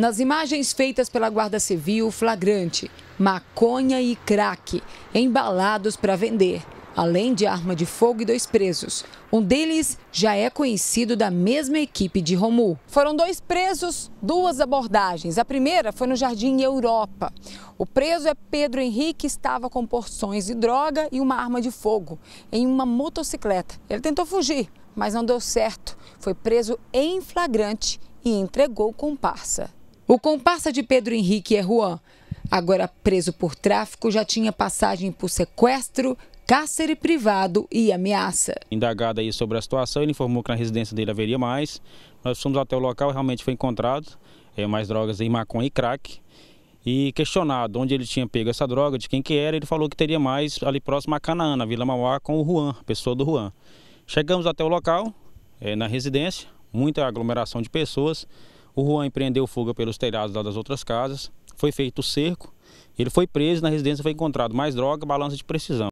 Nas imagens feitas pela Guarda Civil, flagrante, maconha e crack embalados para vender, além de arma de fogo e dois presos. Um deles já é conhecido da mesma equipe de Romu. Foram dois presos, duas abordagens. A primeira foi no Jardim Europa. O preso é Pedro Henrique, estava com porções de droga e uma arma de fogo em uma motocicleta. Ele tentou fugir, mas não deu certo. Foi preso em flagrante e entregou comparsa. O comparsa de Pedro Henrique é Juan. Agora preso por tráfico, já tinha passagem por sequestro, cárcere privado e ameaça. Indagado aí sobre a situação, ele informou que na residência dele haveria mais. Nós fomos até o local, realmente foi encontrado é, mais drogas em maconha e crack. E questionado onde ele tinha pego essa droga, de quem que era, ele falou que teria mais ali próximo a Canaã, na Vila Mauá, com o Juan, pessoa do Juan. Chegamos até o local, é, na residência, muita aglomeração de pessoas. O Juan empreendeu fuga pelos telhados das outras casas, foi feito o cerco, ele foi preso na residência foi encontrado mais droga, balança de precisão.